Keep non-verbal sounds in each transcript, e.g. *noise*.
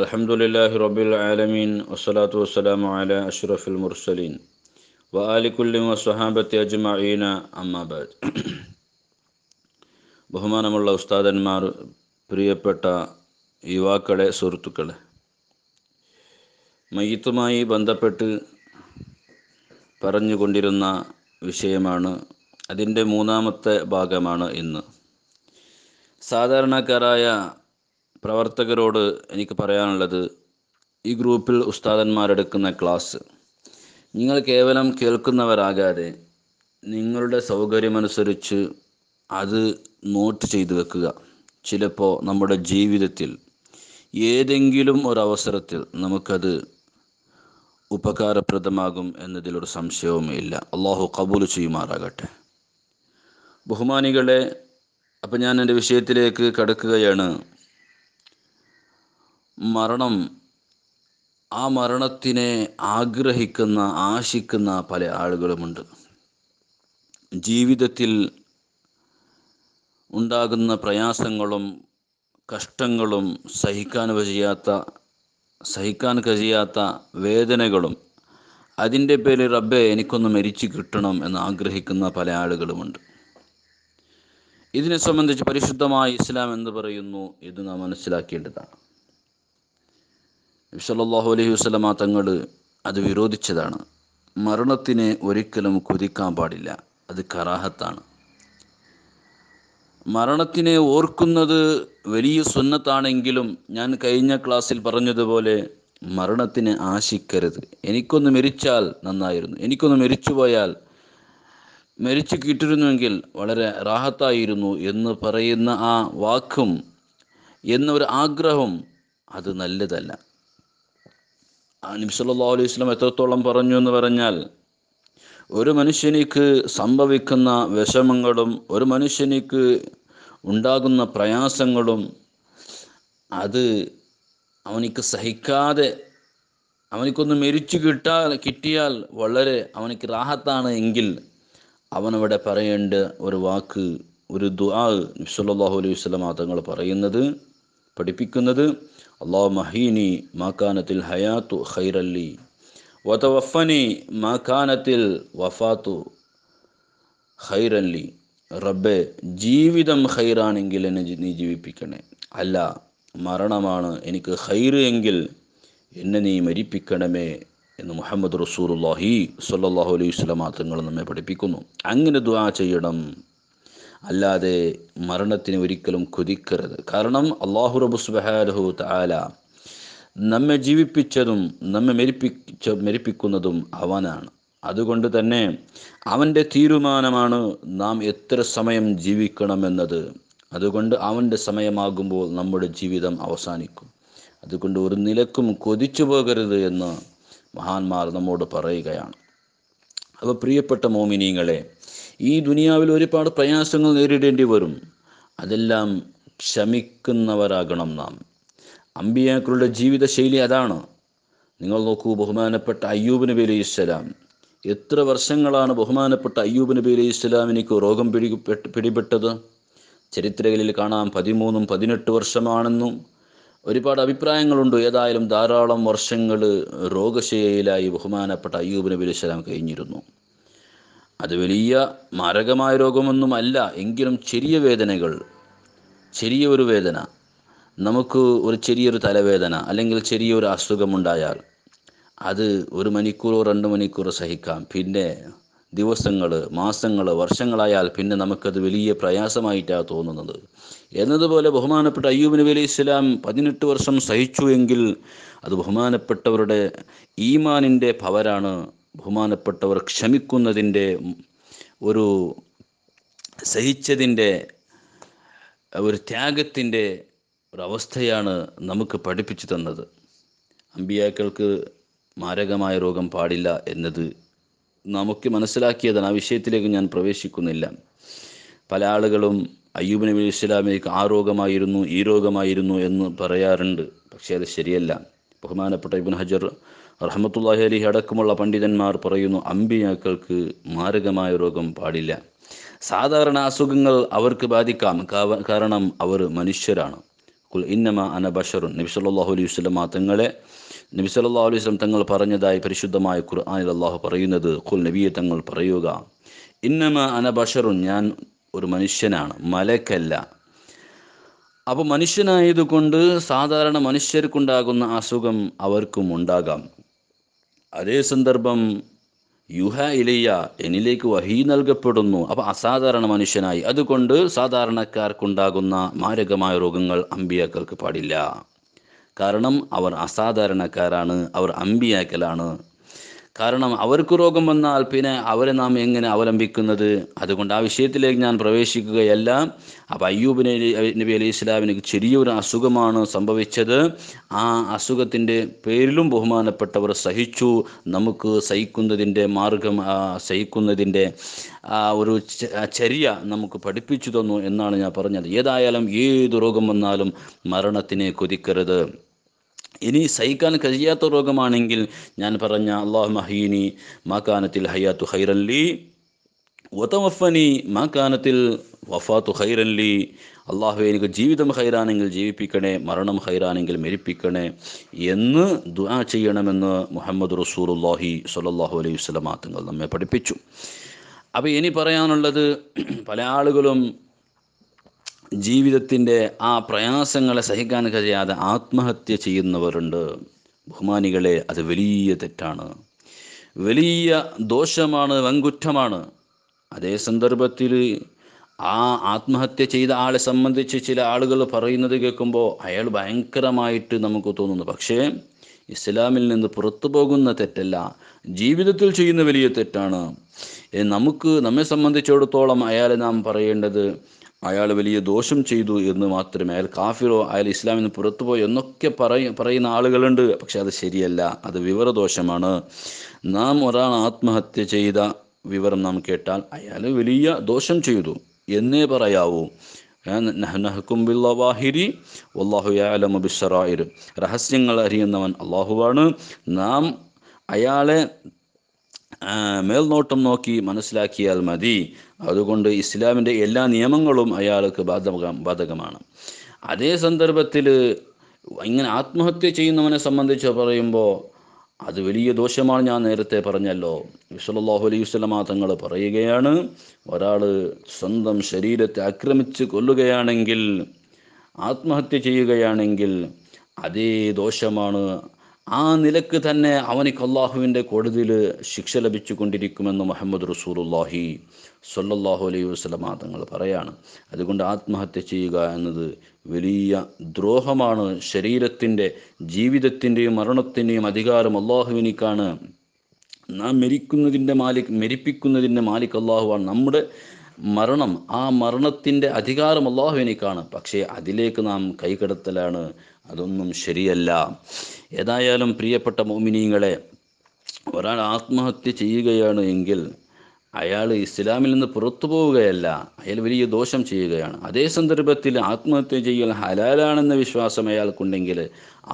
അലഹമുല്ലാഹി റബിൽ ആലമീൻ വസ്സലാത്തു വസ്സലാമു അല അഷ്റഫുൽ മുർസലീൻ വ ആലിക്കുല്ലിം വസ്വഹാബത്തി അജ്മഈന അമ്മാബാദ് ബഹുമാനമുള്ള ഉസ്താദന്മാർ പ്രിയപ്പെട്ട യുവാക്കളെ സുഹൃത്തുക്കളെ മയ്യത്തുമായി ബന്ധപ്പെട്ട് പറഞ്ഞുകൊണ്ടിരുന്ന വിഷയമാണ് അതിൻ്റെ മൂന്നാമത്തെ ഭാഗമാണ് ഇന്ന് സാധാരണക്കാരായ പ്രവർത്തകരോട് എനിക്ക് പറയാനുള്ളത് ഈ ഗ്രൂപ്പിൽ ഉസ്താദന്മാരെടുക്കുന്ന ക്ലാസ് നിങ്ങൾ കേവലം കേൾക്കുന്നവരാകാതെ നിങ്ങളുടെ സൗകര്യമനുസരിച്ച് അത് നോട്ട് ചെയ്തു വെക്കുക ചിലപ്പോൾ നമ്മുടെ ജീവിതത്തിൽ ഏതെങ്കിലും ഒരവസരത്തിൽ നമുക്കത് ഉപകാരപ്രദമാകും എന്നതിലൊരു സംശയവുമില്ല അള്ളാഹു കബൂൽ ചെയ്യുമാറാകട്ടെ ബഹുമാനികളെ അപ്പം ഞാൻ എൻ്റെ വിഷയത്തിലേക്ക് കടക്കുകയാണ് മരണം ആ മരണത്തിനെ ആഗ്രഹിക്കുന്ന ആശിക്കുന്ന പല ആളുകളുമുണ്ട് ജീവിതത്തിൽ ഉണ്ടാകുന്ന പ്രയാസങ്ങളും കഷ്ടങ്ങളും സഹിക്കാൻ കഴിയാത്ത സഹിക്കാൻ കഴിയാത്ത വേദനകളും അതിൻ്റെ പേര് റബ്ബെ എനിക്കൊന്ന് മരിച്ചു കിട്ടണം എന്ന് ആഗ്രഹിക്കുന്ന പല ആളുകളുമുണ്ട് ഇതിനെ സംബന്ധിച്ച് പരിശുദ്ധമായ ഇസ്ലാം എന്ന് പറയുന്നു ഇത് നാം മനസ്സിലാക്കേണ്ടതാണ് നബ്സല്ലാഹു അലൈഹി വസ്ലമ തങ്ങൾ അത് വിരോധിച്ചതാണ് മരണത്തിനെ ഒരിക്കലും കുതിക്കാൻ പാടില്ല അത് കറാഹത്താണ് മരണത്തിനെ ഓർക്കുന്നത് വലിയ സുന്നത്താണെങ്കിലും ഞാൻ കഴിഞ്ഞ ക്ലാസ്സിൽ പറഞ്ഞതുപോലെ മരണത്തിന് ആശിക്കരുത് എനിക്കൊന്ന് മരിച്ചാൽ നന്നായിരുന്നു എനിക്കൊന്ന് മരിച്ചു പോയാൽ മരിച്ചു കിട്ടിരുന്നുവെങ്കിൽ വളരെ റാഹത്തായിരുന്നു എന്ന് പറയുന്ന ആ വാക്കും എന്നൊരു ആഗ്രഹം അത് നല്ലതല്ല അലിംസല്ലാ അലൈഹി സ്വലം എത്രത്തോളം പറഞ്ഞു എന്ന് പറഞ്ഞാൽ ഒരു മനുഷ്യനിക്ക് സംഭവിക്കുന്ന വിഷമങ്ങളും ഒരു മനുഷ്യനിക്ക് ഉണ്ടാകുന്ന പ്രയാസങ്ങളും അത് അവനിക്ക് സഹിക്കാതെ അവനിക്കൊന്ന് മെരിച്ചു കിട്ടാൽ കിട്ടിയാൽ വളരെ അവനിക്ക് റാഹത്താണ് എങ്കിൽ അവനവിടെ പറയേണ്ട ഒരു വാക്ക് ഒരു ദുആ നിസ്വല്ലാഹു അലൈഹി വസല്ലം തങ്ങൾ പറയുന്നത് പഠിപ്പിക്കുന്നത് അള്ളാഹു മഹീനി മാക്കാനത്തിൽ ഹയാത്തു ഖൈറല്ലി വതവഫനി മാക്കാനത്തിൽ വഫാത്തു ഖൈറല്ലി റബ്ബെ ജീവിതം ഖൈറാണെങ്കിൽ എന്നെ നീ ജീവിപ്പിക്കണേ അല്ല മരണമാണ് എനിക്ക് ഹൈറ് എങ്കിൽ എന്നെ നീ മരിപ്പിക്കണമേ എന്ന് മുഹമ്മദ് റസൂലുല്ലാഹി സല്ലാഹു അലൈഹി സ്വലമാ തങ്ങൾ നമ്മെ പഠിപ്പിക്കുന്നു അങ്ങനെ ദുആ ചെയ്യണം അല്ലാതെ മരണത്തിന് ഒരിക്കലും കുതിക്കരുത് കാരണം അള്ളാഹു റബു സുബാലഹു താല നമ്മെ ജീവിപ്പിച്ചതും നമ്മെ മരിപ്പിച്ച മരിപ്പിക്കുന്നതും അവനാണ് അതുകൊണ്ട് തന്നെ അവൻ്റെ തീരുമാനമാണ് നാം എത്ര സമയം ജീവിക്കണമെന്നത് അതുകൊണ്ട് അവൻ്റെ സമയമാകുമ്പോൾ നമ്മുടെ ജീവിതം അവസാനിക്കും അതുകൊണ്ട് ഒരു നിലക്കും കൊതിച്ചു പോകരുത് എന്ന് മഹാന്മാർ നമ്മോട് പറയുകയാണ് അപ്പോൾ പ്രിയപ്പെട്ട മോമിനീങ്ങളെ ഈ ദുനിയാവിൽ ഒരുപാട് പ്രയാസങ്ങൾ നേരിടേണ്ടി വരും അതെല്ലാം ക്ഷമിക്കുന്നവരാകണം നാം അമ്പിയാക്കളുടെ ജീവിതശൈലി അതാണ് നിങ്ങൾ നോക്കൂ ബഹുമാനപ്പെട്ട അയ്യൂബ് നബി അലൈഹി ഇസ്ലാം എത്ര വർഷങ്ങളാണ് ബഹുമാനപ്പെട്ട അയ്യൂബ് നബി അലൈഹി എനിക്ക് രോഗം പിടി പിടിപെട്ടത് ചരിത്രകളിൽ കാണാം പതിമൂന്നും പതിനെട്ട് വർഷമാണെന്നും ഒരുപാട് അഭിപ്രായങ്ങളുണ്ട് ഏതായാലും ധാരാളം വർഷങ്ങൾ രോഗശയ്യയിലായി ബഹുമാനപ്പെട്ട അയ്യൂബ് നബി അലൈഹി ഇസ്ലാം കഴിഞ്ഞിരുന്നു അത് വലിയ മാരകമായ രോഗമൊന്നുമല്ല എങ്കിലും ചെറിയ വേദനകൾ ചെറിയ ഒരു വേദന നമുക്ക് ഒരു ചെറിയൊരു തലവേദന അല്ലെങ്കിൽ ചെറിയൊരു അസുഖമുണ്ടായാൽ അത് ഒരു മണിക്കൂറോ രണ്ട് മണിക്കൂറോ സഹിക്കാം പിന്നെ ദിവസങ്ങൾ മാസങ്ങൾ വർഷങ്ങളായാൽ പിന്നെ നമുക്കത് വലിയ പ്രയാസമായിട്ടാണ് തോന്നുന്നത് എന്നതുപോലെ ബഹുമാനപ്പെട്ട അയ്യൂബ് നബി അലൈഹി ഇസ്ലാം പതിനെട്ട് വർഷം സഹിച്ചു എങ്കിൽ അത് ബഹുമാനപ്പെട്ടവരുടെ ഈമാനിൻ്റെ പവരാണ് ബഹുമാനപ്പെട്ടവർ ക്ഷമിക്കുന്നതിൻ്റെ ഒരു സഹിച്ചതിൻ്റെ ഒരു ത്യാഗത്തിൻ്റെ ഒരവസ്ഥയാണ് നമുക്ക് പഠിപ്പിച്ചു തന്നത് അമ്പിയാക്കൾക്ക് മാരകമായ രോഗം പാടില്ല എന്നത് നമുക്ക് മനസ്സിലാക്കിയതാണ് ആ വിഷയത്തിലേക്ക് ഞാൻ പ്രവേശിക്കുന്നില്ല പല ആളുകളും അയ്യൂബ് നബി ഇസ്ലാമിലേക്ക് ആ രോഗമായിരുന്നു ഈ രോഗമായിരുന്നു എന്ന് പറയാറുണ്ട് പക്ഷേ അത് ശരിയല്ല ബഹുമാനപ്പെട്ട ഇബുൻ ഹജർ റഹമത്തുല്ലാഹി അലി അടക്കമുള്ള പണ്ഡിതന്മാർ പറയുന്നു അമ്പിയാക്കൾക്ക് മാരകമായ രോഗം പാടില്ല സാധാരണ അസുഖങ്ങൾ അവർക്ക് ബാധിക്കാം കാരണം അവർ മനുഷ്യരാണ് കുൽ ഇന്നമ അന ബഷറുൻ നബി സല്ലല്ലാഹു അലൈഹി വസല്ലം തങ്ങളെ നബി സല്ലല്ലാഹു അലൈഹി വസ്ലം തങ്ങൾ പറഞ്ഞതായി പരിശുദ്ധമായ ഖുർആാനിൽ അള്ളാഹു പറയുന്നത് കുൽ നബിയെ തങ്ങൾ പറയുക ഇന്നമ അന ബഷറുൻ ഞാൻ ഒരു മനുഷ്യനാണ് മലക്കല്ല അപ്പോൾ മനുഷ്യനായതുകൊണ്ട് സാധാരണ മനുഷ്യർക്കുണ്ടാകുന്ന അസുഖം അവർക്കും ഉണ്ടാകാം അതേ സന്ദർഭം യുഹ ഇലയ്യ എന്നിലേക്ക് വഹി നൽകപ്പെടുന്നു അപ്പം അസാധാരണ മനുഷ്യനായി അതുകൊണ്ട് സാധാരണക്കാർക്കുണ്ടാകുന്ന മാരകമായ രോഗങ്ങൾ അമ്പിയാക്കൾക്ക് പാടില്ല കാരണം അവർ അസാധാരണക്കാരാണ് അവർ അമ്പിയാക്കലാണ് കാരണം അവർക്ക് രോഗം വന്നാൽ പിന്നെ അവരെ നാം എങ്ങനെ അവലംബിക്കുന്നത് അതുകൊണ്ട് ആ വിഷയത്തിലേക്ക് ഞാൻ പ്രവേശിക്കുകയല്ല അപ്പം അയ്യൂബ് നബി അലൈഹി ഇസ്ലാമിന് ചെറിയൊരു അസുഖമാണ് സംഭവിച്ചത് ആ അസുഖത്തിൻ്റെ പേരിലും ബഹുമാനപ്പെട്ടവർ സഹിച്ചു നമുക്ക് സഹിക്കുന്നതിൻ്റെ മാർഗം സഹിക്കുന്നതിൻ്റെ ഒരു ചര്യ നമുക്ക് പഠിപ്പിച്ചു തന്നു എന്നാണ് ഞാൻ പറഞ്ഞത് ഏതായാലും ഏത് രോഗം വന്നാലും മരണത്തിനെ കൊതിക്കരുത് ഇനി സഹിക്കാൻ കഴിയാത്ത രോഗമാണെങ്കിൽ ഞാൻ പറഞ്ഞ അള്ളാഹു മഹീനി മാക്കാനത്തിൽ ഹയ്യാത്തു ഹൈറല്ലി വതവഫനി മാക്കാനത്തിൽ വഫാത്തു ഹൈറല്ലി അള്ളാഹു എനിക്ക് ജീവിതം ഹൈറാണെങ്കിൽ ജീവിപ്പിക്കണേ മരണം ഹൈറാണെങ്കിൽ മരിപ്പിക്കണേ എന്ന് ദുആ ചെയ്യണമെന്ന് മുഹമ്മദ് റസൂലുള്ളാഹി സ്വല്ലല്ലാഹു അലൈഹി വസല്ലമ തങ്ങൾ നമ്മെ പഠിപ്പിച്ചു അപ്പോൾ ഇനി പറയാനുള്ളത് *clears throat* പല ആളുകളും ജീവിതത്തിൻ്റെ ആ പ്രയാസങ്ങളെ സഹിക്കാൻ കഴിയാതെ ആത്മഹത്യ ചെയ്യുന്നവരുണ്ട് ബഹുമാനികളെ അത് വലിയ തെറ്റാണ് വലിയ ദോഷമാണ് വൻകുറ്റമാണ് അതേ സന്ദർഭത്തിൽ ആ ആത്മഹത്യ ചെയ്ത ആളെ സംബന്ധിച്ച് ചില ആളുകൾ പറയുന്നത് കേൾക്കുമ്പോൾ അയാൾ ഭയങ്കരമായിട്ട് നമുക്ക് തോന്നുന്നു പക്ഷേ ഇസ്ലാമിൽ നിന്ന് പുറത്തു പോകുന്ന തെറ്റല്ല ജീവിതത്തിൽ ചെയ്യുന്ന വലിയ തെറ്റാണ് നമുക്ക് നമ്മെ സംബന്ധിച്ചിടത്തോളം അയാളെ നാം പറയേണ്ടത് അയാൾ വലിയ ദോഷം ചെയ്തു എന്ന് മാത്രമേ അയാൾ കാഫിറോ അയാൾ ഇസ്ലാമിൽ നിന്ന് പുറത്തുപോയി എന്നൊക്കെ പറയ പറയുന്ന ആളുകളുണ്ട് പക്ഷെ അത് ശരിയല്ല അത് വിവരദോഷമാണ് നാം ഒരാൾ ആത്മഹത്യ ചെയ്ത വിവരം നാം കേട്ടാൽ അയാൾ വലിയ ദോഷം ചെയ്തു എന്നേ പറയാവൂ നഹ്നഹ്കുംബില്ലാഹിരി രഹസ്യങ്ങൾ അറിയുന്നവൻ അള്ളാഹുവാണ് നാം അയാളെ മേൽനോട്ടം നോക്കി മനസ്സിലാക്കിയാൽ മതി അതുകൊണ്ട് ഇസ്ലാമിൻ്റെ എല്ലാ നിയമങ്ങളും അയാൾക്ക് ബാധകം ബാധകമാണ് അതേ സന്ദർഭത്തിൽ ഇങ്ങനെ ആത്മഹത്യ ചെയ്യുന്നവനെ സംബന്ധിച്ച് പറയുമ്പോൾ അത് വലിയ ദോഷമാണ് ഞാൻ നേരത്തെ പറഞ്ഞല്ലോ വിശ്വല്ലാഹു അലൈഹി സ്വലമ തങ്ങൾ പറയുകയാണ് ഒരാൾ സ്വന്തം ശരീരത്തെ ആക്രമിച്ച് കൊല്ലുകയാണെങ്കിൽ ആത്മഹത്യ ചെയ്യുകയാണെങ്കിൽ അതേ ദോഷമാണ് ആ നിലക്ക് തന്നെ അവനിക്ക് അള്ളാഹുവിൻ്റെ കോടതിയിൽ ശിക്ഷ ലഭിച്ചു കൊണ്ടിരിക്കുമെന്ന് മുഹമ്മദ് റസൂലുല്ലാഹി സൊല്ലാഹു അലൈഹി വസ്ലമ തങ്ങൾ പറയാണ് അതുകൊണ്ട് ആത്മഹത്യ ചെയ്യുക എന്നത് വലിയ ദ്രോഹമാണ് ശരീരത്തിൻ്റെ ജീവിതത്തിൻ്റെയും മരണത്തിൻ്റെയും അധികാരം അള്ളാഹുവിനിക്കാണ് നാം മരിക്കുന്നതിൻ്റെ മാലിക് മരിപ്പിക്കുന്നതിൻ്റെ മാലിക് അള്ളാഹുവാണ് നമ്മുടെ മരണം ആ മരണത്തിൻ്റെ അധികാരം അള്ളാഹുവിനിക്കാണ് പക്ഷേ അതിലേക്ക് നാം കൈകടത്തലാണ് അതൊന്നും ശരിയല്ല ഏതായാലും പ്രിയപ്പെട്ട മോമിനിയങ്ങളെ ഒരാൾ ആത്മഹത്യ ചെയ്യുകയാണ് എങ്കിൽ അയാൾ ഇസ്ലാമിൽ നിന്ന് പുറത്തു പോവുകയല്ല അയാൾ വലിയ ദോഷം ചെയ്യുകയാണ് അതേ സന്ദർഭത്തിൽ ആത്മഹത്യ ചെയ്യൽ ഹലാലാണെന്ന വിശ്വാസം അയാൾക്കുണ്ടെങ്കിൽ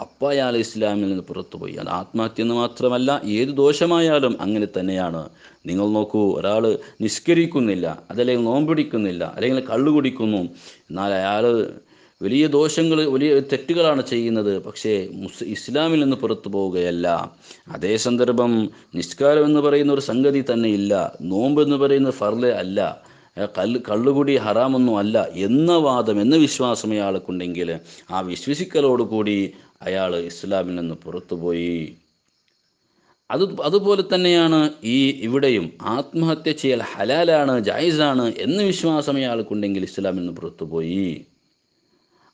അപ്പം അയാൾ ഇസ്ലാമിൽ നിന്ന് പുറത്തുപോയി അത് ആത്മഹത്യ എന്ന് മാത്രമല്ല ഏത് ദോഷമായാലും അങ്ങനെ തന്നെയാണ് നിങ്ങൾ നോക്കൂ ഒരാൾ നിഷ്കരിക്കുന്നില്ല അതല്ലെങ്കിൽ നോമ്പിടിക്കുന്നില്ല അല്ലെങ്കിൽ കള്ളു കുടിക്കുന്നു എന്നാൽ അയാൾ വലിയ ദോഷങ്ങൾ വലിയ തെറ്റുകളാണ് ചെയ്യുന്നത് പക്ഷേ മുസ് ഇസ്ലാമിൽ നിന്ന് പുറത്തു പോവുകയല്ല അതേ സന്ദർഭം നിഷ്കാരം എന്ന് പറയുന്ന ഒരു സംഗതി തന്നെ ഇല്ല നോമ്പ് എന്ന് പറയുന്ന ഫർലെ അല്ല കല്ല് കള്ളുകൂടി ഹറാമൊന്നും അല്ല എന്ന വാദം എന്ന വിശ്വാസം അയാൾക്കുണ്ടെങ്കിൽ ആ വിശ്വസിക്കലോടുകൂടി അയാൾ ഇസ്ലാമിൽ നിന്ന് പുറത്തുപോയി അത് അതുപോലെ തന്നെയാണ് ഈ ഇവിടെയും ആത്മഹത്യ ചെയ്യൽ ഹലാലാണ് ജായിസാണ് എന്ന വിശ്വാസം അയാൾക്കുണ്ടെങ്കിൽ ഇസ്ലാമിൽ നിന്ന് പുറത്തുപോയി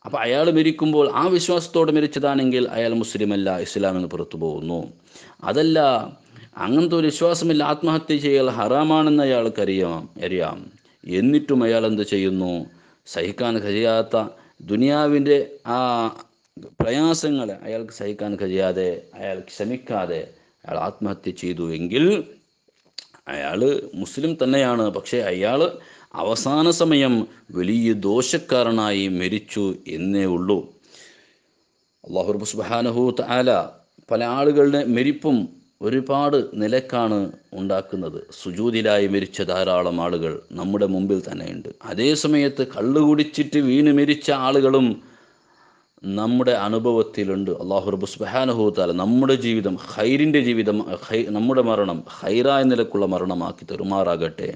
അപ്പോൾ അയാൾ മരിക്കുമ്പോൾ ആ വിശ്വാസത്തോടെ മരിച്ചതാണെങ്കിൽ അയാൾ മുസ്ലിമല്ല എന്ന് പുറത്തു പോകുന്നു അതല്ല അങ്ങനത്തെ ഒരു വിശ്വാസമില്ല ആത്മഹത്യ ചെയ്യൽ ഹറാമാണെന്ന് അയാൾക്കറിയാം അറിയാം എന്നിട്ടും അയാൾ എന്ത് ചെയ്യുന്നു സഹിക്കാൻ കഴിയാത്ത ദുനിയാവിൻ്റെ ആ പ്രയാസങ്ങൾ അയാൾക്ക് സഹിക്കാൻ കഴിയാതെ അയാൾ ക്ഷമിക്കാതെ അയാൾ ആത്മഹത്യ ചെയ്തു എങ്കിൽ അയാൾ മുസ്ലിം തന്നെയാണ് പക്ഷേ അയാൾ അവസാന സമയം വലിയ ദോഷക്കാരനായി മരിച്ചു എന്നേ ഉള്ളൂ അള്ളാഹുർബു സുബാനഹൂത്ത് ആല പല ആളുകളുടെ മെരിപ്പും ഒരുപാട് നിലക്കാണ് ഉണ്ടാക്കുന്നത് സുജൂതിലായി മരിച്ച ധാരാളം ആളുകൾ നമ്മുടെ മുമ്പിൽ തന്നെയുണ്ട് അതേ സമയത്ത് കള്ളുകുടിച്ചിട്ട് വീണ് മരിച്ച ആളുകളും നമ്മുടെ അനുഭവത്തിലുണ്ട് അള്ളാഹു റബ്ബു സുബാനുഭൂത്താല നമ്മുടെ ജീവിതം ഹൈറിൻ്റെ ജീവിതം നമ്മുടെ മരണം ഹൈറായ നിലക്കുള്ള മരണമാക്കി തെരുമാറാകട്ടെ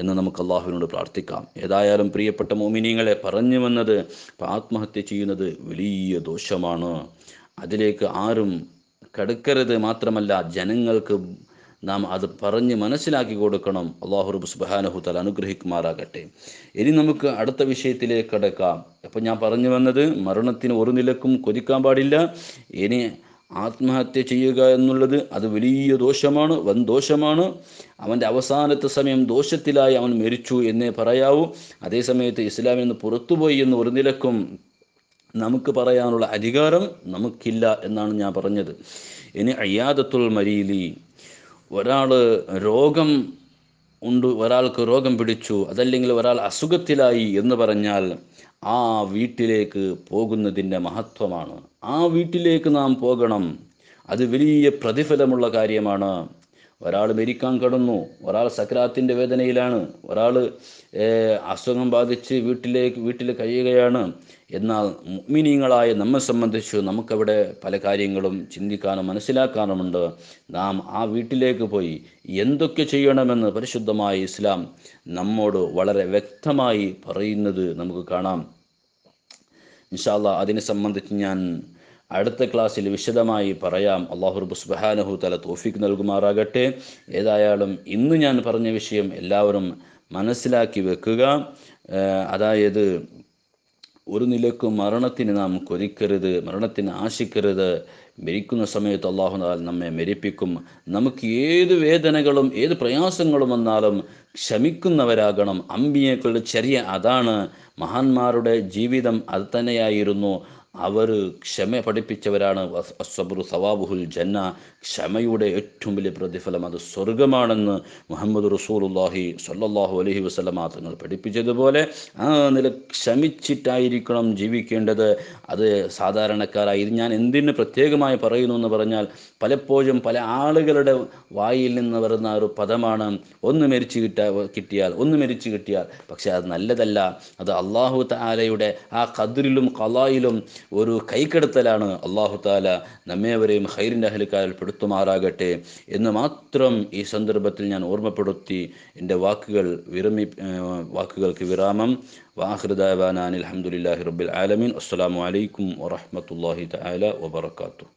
എന്ന് നമുക്ക് അള്ളാഹുവിനോട് പ്രാർത്ഥിക്കാം ഏതായാലും പ്രിയപ്പെട്ട മോമിനിയങ്ങളെ പറഞ്ഞു വന്നത് ആത്മഹത്യ ചെയ്യുന്നത് വലിയ ദോഷമാണ് അതിലേക്ക് ആരും കടക്കരുത് മാത്രമല്ല ജനങ്ങൾക്ക് നാം അത് പറഞ്ഞ് മനസ്സിലാക്കി കൊടുക്കണം അള്ളാഹുറബ് സുബാനഹുത്തൽ അനുഗ്രഹിക്കുമാറാകട്ടെ ഇനി നമുക്ക് അടുത്ത വിഷയത്തിലേക്ക് കടക്കാം അപ്പം ഞാൻ പറഞ്ഞു വന്നത് മരണത്തിന് ഒരു നിലക്കും കൊതിക്കാൻ പാടില്ല ഇനി ആത്മഹത്യ ചെയ്യുക എന്നുള്ളത് അത് വലിയ ദോഷമാണ് വൻ ദോഷമാണ് അവൻ്റെ അവസാനത്തെ സമയം ദോഷത്തിലായി അവൻ മരിച്ചു എന്നേ പറയാവൂ അതേസമയത്ത് ഇസ്ലാമിൽ നിന്ന് പുറത്തുപോയി എന്ന് ഒരു നിലക്കും നമുക്ക് പറയാനുള്ള അധികാരം നമുക്കില്ല എന്നാണ് ഞാൻ പറഞ്ഞത് ഇനി അയ്യാദത്തുൽ മരീലി ഒരാൾ രോഗം ഉണ്ട് ഒരാൾക്ക് രോഗം പിടിച്ചു അതല്ലെങ്കിൽ ഒരാൾ അസുഖത്തിലായി എന്ന് പറഞ്ഞാൽ ആ വീട്ടിലേക്ക് പോകുന്നതിൻ്റെ മഹത്വമാണ് ആ വീട്ടിലേക്ക് നാം പോകണം അത് വലിയ പ്രതിഫലമുള്ള കാര്യമാണ് ഒരാൾ മരിക്കാൻ കിടന്നു ഒരാൾ സക്രാത്തിൻ്റെ വേദനയിലാണ് ഒരാൾ അസുഖം ബാധിച്ച് വീട്ടിലേക്ക് വീട്ടിൽ കഴിയുകയാണ് എന്നാൽ മിനിങ്ങളായ നമ്മെ സംബന്ധിച്ച് നമുക്കവിടെ പല കാര്യങ്ങളും ചിന്തിക്കാനും മനസ്സിലാക്കാനുമുണ്ട് നാം ആ വീട്ടിലേക്ക് പോയി എന്തൊക്കെ ചെയ്യണമെന്ന് പരിശുദ്ധമായ ഇസ്ലാം നമ്മോട് വളരെ വ്യക്തമായി പറയുന്നത് നമുക്ക് കാണാം ഇൻഷാല്ല അതിനെ സംബന്ധിച്ച് ഞാൻ അടുത്ത ക്ലാസ്സിൽ വിശദമായി പറയാം റബ്ബു സുബാനഹു തല തോഫിക്ക് നൽകുമാറാകട്ടെ ഏതായാലും ഇന്ന് ഞാൻ പറഞ്ഞ വിഷയം എല്ലാവരും മനസ്സിലാക്കി വെക്കുക അതായത് ഒരു നിലക്ക് മരണത്തിന് നാം കൊതിക്കരുത് മരണത്തിന് ആശിക്കരുത് മരിക്കുന്ന സമയത്ത് അള്ളാഹുനാൽ നമ്മെ മരിപ്പിക്കും നമുക്ക് ഏത് വേദനകളും ഏത് പ്രയാസങ്ങളും വന്നാലും ക്ഷമിക്കുന്നവരാകണം അമ്പിയേക്കളുടെ ചെറിയ അതാണ് മഹാന്മാരുടെ ജീവിതം അത് തന്നെയായിരുന്നു അവർ ക്ഷമ പഠിപ്പിച്ചവരാണ് അസ്വബുറു സവാബുഹുൽ ജന്ന ക്ഷമയുടെ ഏറ്റവും വലിയ പ്രതിഫലം അത് സ്വർഗമാണെന്ന് മുഹമ്മദ് റസൂലുല്ലാഹി സല്ലാഹു അലഹി വസ്ലമ തങ്ങൾ പഠിപ്പിച്ചതുപോലെ ആ നില ക്ഷമിച്ചിട്ടായിരിക്കണം ജീവിക്കേണ്ടത് അത് സാധാരണക്കാരായി ഇത് ഞാൻ എന്തിന് പ്രത്യേകമായി പറയുന്നു എന്ന് പറഞ്ഞാൽ പലപ്പോഴും പല ആളുകളുടെ വായിൽ നിന്ന് വരുന്ന ഒരു പദമാണ് ഒന്ന് മരിച്ചു കിട്ട കിട്ടിയാൽ ഒന്ന് മരിച്ചു കിട്ടിയാൽ പക്ഷേ അത് നല്ലതല്ല അത് അള്ളാഹു താലയുടെ ആ കതിരിലും കലായിലും ഒരു കൈക്കെടുത്തലാണ് അള്ളാഹു താല നമ്മേവരെയും ഹൈറിൻ്റെ അഹലുക്കാരിൽ പെടുത്തുമാറാകട്ടെ എന്ന് മാത്രം ഈ സന്ദർഭത്തിൽ ഞാൻ ഓർമ്മപ്പെടുത്തി എൻ്റെ വാക്കുകൾ വിരമി വാക്കുകൾക്ക് വിരാമം വാഹൃദാബാൻ അനിൽ റബ്ബിൽ ആലമീൻ അസ്സാം വലൈക്കും വറഹമത്തല്ലാഹി താല വാത്തു